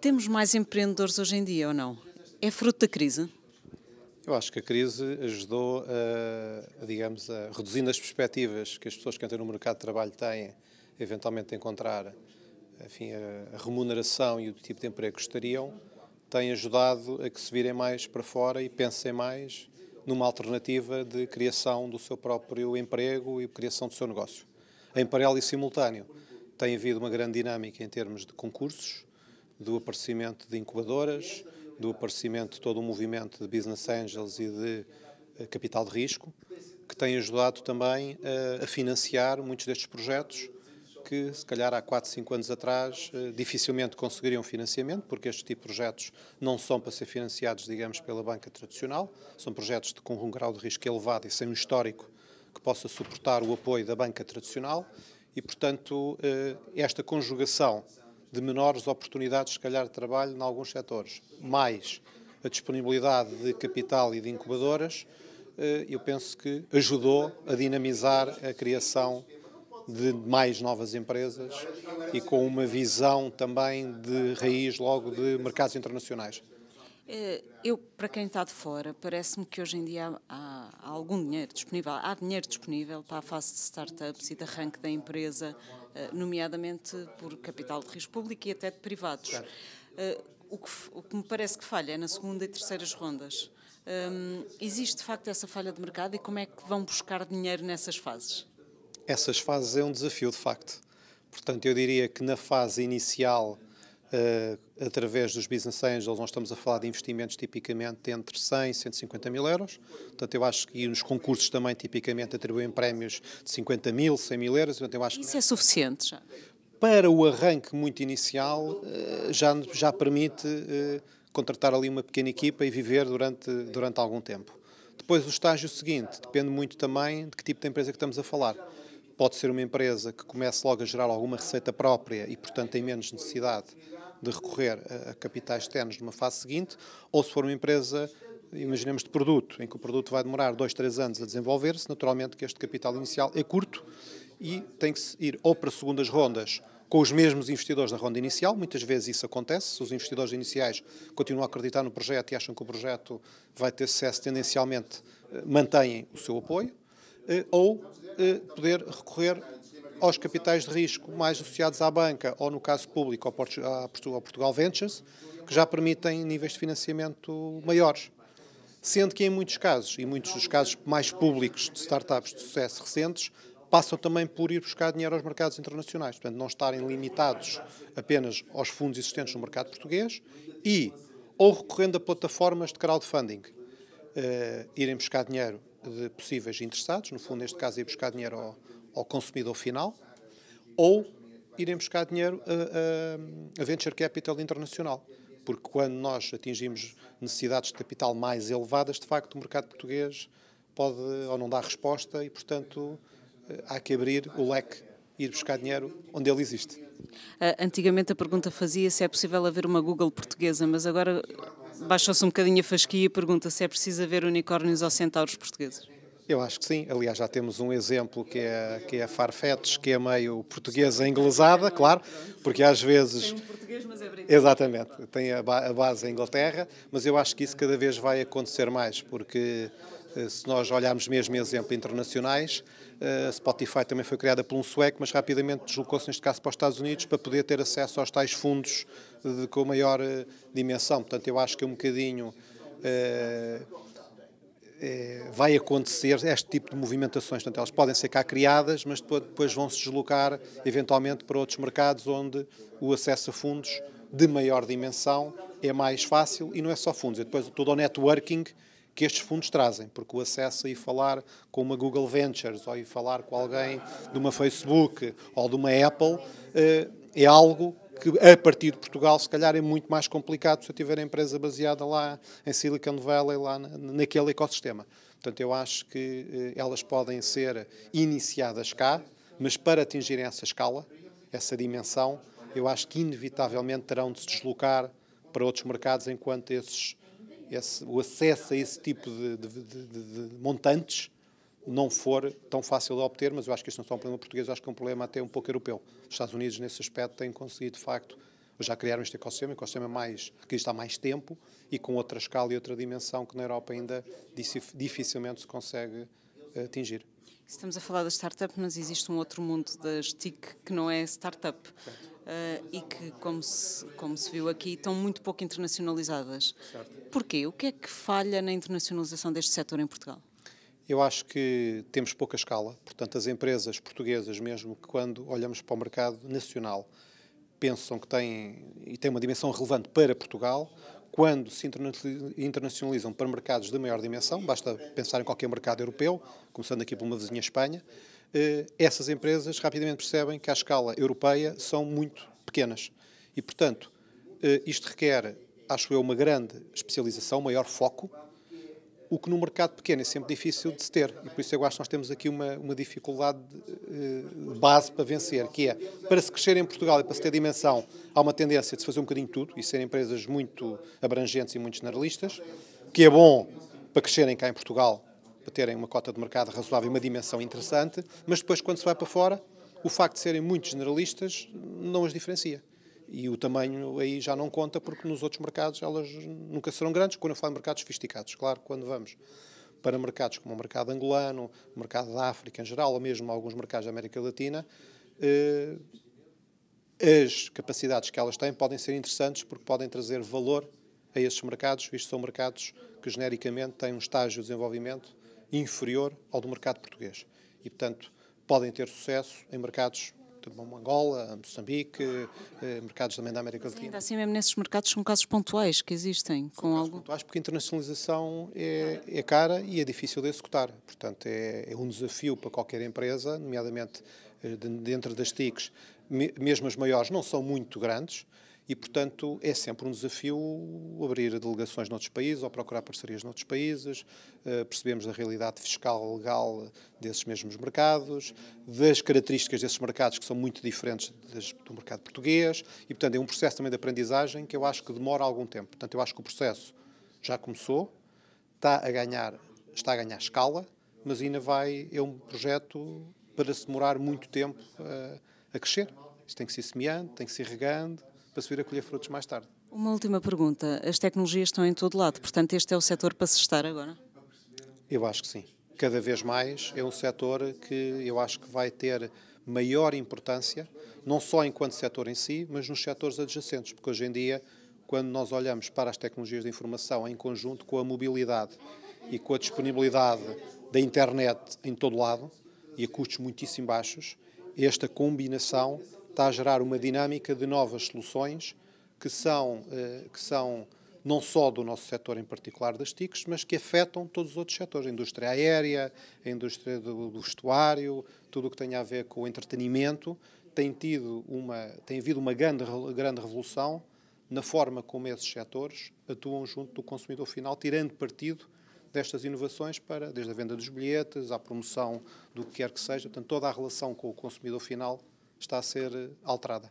Temos mais empreendedores hoje em dia ou não? É fruto da crise? Eu acho que a crise ajudou, a, digamos, a reduzindo as perspectivas que as pessoas que entram no mercado de trabalho têm, eventualmente, de encontrar enfim, a, a remuneração e o tipo de emprego que gostariam, tem ajudado a que se virem mais para fora e pensem mais numa alternativa de criação do seu próprio emprego e criação do seu negócio. Em paralelo e simultâneo, tem havido uma grande dinâmica em termos de concursos, do aparecimento de incubadoras, do aparecimento de todo o movimento de business angels e de eh, capital de risco, que tem ajudado também eh, a financiar muitos destes projetos que, se calhar, há 4, 5 anos atrás, eh, dificilmente conseguiriam financiamento, porque este tipo de projetos não são para ser financiados, digamos, pela banca tradicional, são projetos de, com um grau de risco elevado e sem um histórico que possa suportar o apoio da banca tradicional e, portanto, esta conjugação de menores oportunidades, se calhar, de trabalho em alguns setores. Mais a disponibilidade de capital e de incubadoras, eh, eu penso que ajudou a dinamizar a criação de mais novas empresas e com uma visão também de raiz logo de mercados internacionais. Eh, eu, para quem está de fora, parece-me que hoje em dia há, há, algum dinheiro disponível, há dinheiro disponível para a fase de startups e de arranque da empresa, eh, nomeadamente por capital de risco público e até de privados. Eh, o que, o que me parece que falha é na segunda e terceiras rondas. existe de facto essa falha de mercado e como é que vão buscar dinheiro nessas fases? Essas fases é um desafio, de facto. Portanto, eu diria que na fase inicial Uh, através dos business angels, nós estamos a falar de investimentos tipicamente entre 100 e 150 mil euros. Portanto, eu acho que nos concursos também tipicamente atribuem prémios de 50 mil, 100 mil euros. Portanto, eu acho Isso que... é suficiente já? Para o arranque muito inicial, eh, já, já permite uh, contratar ali uma pequena equipa e viver durante, durante algum tempo. Depois, o estágio seguinte depende muito também de que tipo de empresa que estamos a falar pode ser uma empresa que comece logo a gerar alguma receita própria e, portanto, tem menos necessidade de recorrer a, a capitais externos numa fase seguinte, ou se for uma empresa imaginemos de produto, em que o produto vai demorar dois, três anos a desenvolver-se, naturalmente que este capital inicial é curto e tem que ir ou para segundas rondas com os mesmos investidores da ronda inicial, muitas vezes isso acontece, os investidores iniciais continuam a acreditar no projeto e acham que o projeto vai ter sucesso, tendencialmente eh, mantêm o seu apoio, eh, ou eh, poder recorrer aos capitais de risco mais associados à banca ou, no caso público, ao Portugal Ventures, que já permitem níveis de financiamento maiores. Sendo que, em muitos casos, e muitos dos casos mais públicos de startups de sucesso recentes, passam também por ir buscar dinheiro aos mercados internacionais. Portanto, não estarem limitados apenas aos fundos existentes no mercado português e, ou recorrendo a plataformas de crowdfunding, uh, irem buscar dinheiro de possíveis interessados, no fundo, neste caso, ir buscar dinheiro ao, ao consumidor final ou irem buscar dinheiro a, a, a venture capital internacional. Porque quando nós atingimos necessidades de capital mais elevadas, de facto, o mercado português pode ou não dá resposta e, portanto, eh, há que abrir o leque e ir buscar dinheiro onde ele existe. Eh, antigamente a pergunta fazia se é possível haver uma Google portuguesa, mas agora baixou-se um bocadinho a fasquia e pergunta se é preciso haver unicórnios ou centauros portugueses. Eu acho que sim. Aliás, já temos um exemplo que é, que é Farfetch, que é meio portuguesa inglesada, claro, porque às vezes. Tem um português, mas é britânico. Exatamente. Tem a, ba a base em Inglaterra, mas eu acho que isso cada vez vai acontecer mais, porque eh, se nós olharmos mesmo exemplo internacionais, a eh, Spotify também foi criada por um sueco, mas rapidamente deslocou-se, neste caso, para os Estados Unidos para poder ter acesso aos tais fundos eh, de, com maior dimensão. Portanto, eu acho que é um bocadinho. Uh, eh, vai acontecer este tipo de movimentações. Portanto, elas podem ser cá criadas, mas depois vão se deslocar eventualmente para outros mercados onde o acesso a fundos de maior dimensão é mais fácil e não é só fundos, é depois todo o networking que estes fundos trazem, porque o acesso a ir falar com uma Google Ventures ou ir falar com alguém de uma Facebook ou de uma Apple eh, é algo que a partir de Portugal, se calhar, é muito mais complicado se eu tiver a empresa baseada lá em Silicon Valley, lá naquele ecossistema. Portanto, eu acho que eh, elas podem ser iniciadas cá, mas para atingirem essa escala, essa dimensão, eu acho que inevitavelmente terão de se deslocar para outros mercados enquanto esses, esse, o acesso a esse tipo de, de, de, de montantes não for tão fácil de obter, mas eu acho que isto não é só um problema português, Eu acho que é um problema até um pouco europeu. Os Estados Unidos, nesse aspecto, têm conseguido, de facto, já criaram este ecossistema, um ecossistema mais, que está há mais tempo e com outra escala e outra dimensão que na Europa ainda dificilmente se consegue eh, atingir. Estamos a falar das startups, mas existe um outro mundo das TIC que não é startup uh, e que, como se, como se viu aqui, estão muito pouco internacionalizadas. Certo. Porquê? O que é que falha na internacionalização deste setor em Portugal? Eu acho que temos pouca escala, portanto, as empresas portuguesas, mesmo que quando olhamos para o mercado nacional, pensam que têm e têm uma dimensão relevante para Portugal, quando se internacionalizam para mercados de maior dimensão, basta pensar em qualquer mercado europeu, começando aqui por uma vizinha Espanha, eh, essas empresas rapidamente percebem que à escala europeia são muito pequenas. E, portanto, eh, isto requer, acho eu, uma grande especialização, maior foco, o que no mercado pequeno é sempre difícil de se ter. E por isso eu acho que nós temos aqui uma, uma dificuldade de eh, base para vencer, que é, para se crescer em Portugal e para se ter dimensão, há uma tendência de se fazer um bocadinho tudo e ser empresas muito abrangentes e muito generalistas, que é bom para crescerem cá em Portugal, para terem uma cota de mercado razoável e uma dimensão interessante, mas depois quando se vai para fora, o facto de serem muito generalistas não as diferencia. E o tamanho aí já não conta, porque nos outros mercados elas nunca serão grandes. Quando eu falo em mercados sofisticados, claro, quando vamos para mercados como o mercado angolano, o mercado da África em geral, ou mesmo alguns mercados da América Latina, eh, as capacidades que elas têm podem ser interessantes porque podem trazer valor a esses mercados, visto que são mercados que genericamente têm um estágio de desenvolvimento inferior ao do mercado português. E, portanto, podem ter sucesso em mercados Angola, Moçambique, eh, mercados também da América Latina. Ainda assim, mesmo nesses mercados são casos pontuais que existem. Com casos algo... pontuais porque a internacionalização é, é, cara e é difícil de executar. Portanto, é, é um desafio para qualquer empresa, nomeadamente eh, dentro das TICs, mesmo as maiores não são muito grandes, e, portanto, é sempre um desafio abrir delegações noutros países ou procurar parcerias noutros países. Eh, percebemos a realidade fiscal legal desses mesmos mercados, das características desses mercados que são muito diferentes do mercado português. E, portanto, é um processo também de aprendizagem que eu acho que demora algum tempo. Portanto, eu acho que o processo já começou, está a ganhar, está a ganhar escala, mas ainda vai, é um projeto para se demorar muito tempo a, eh, a crescer. Isso tem que ser semeando, tem que ser regando, para subir a colher frutos mais tarde. Uma última pergunta. As tecnologias estão em todo lado, portanto, este é o setor para se estar agora? Eu acho que sim. Cada vez mais é um setor que eu acho que vai ter maior importância, não só enquanto setor em si, mas nos setores adjacentes, porque hoje em dia, quando nós olhamos para as tecnologias de informação em conjunto com a mobilidade e com a disponibilidade da internet em todo lado e a custos muitíssimo baixos, esta combinação está a gerar uma dinâmica de novas soluções que são, eh, que são não só do nosso setor em particular das TICs, mas que afetam todos os outros setores, a indústria aérea, a indústria do, vestuário, tudo o que tem a ver com o entretenimento, tem tido uma, tem havido uma grande, grande revolução na forma como esses setores atuam junto do consumidor final, tirando partido destas inovações para, desde a venda dos bilhetes, à promoção do que quer que seja, portanto, toda a relação com o consumidor final está a ser eh, alterada.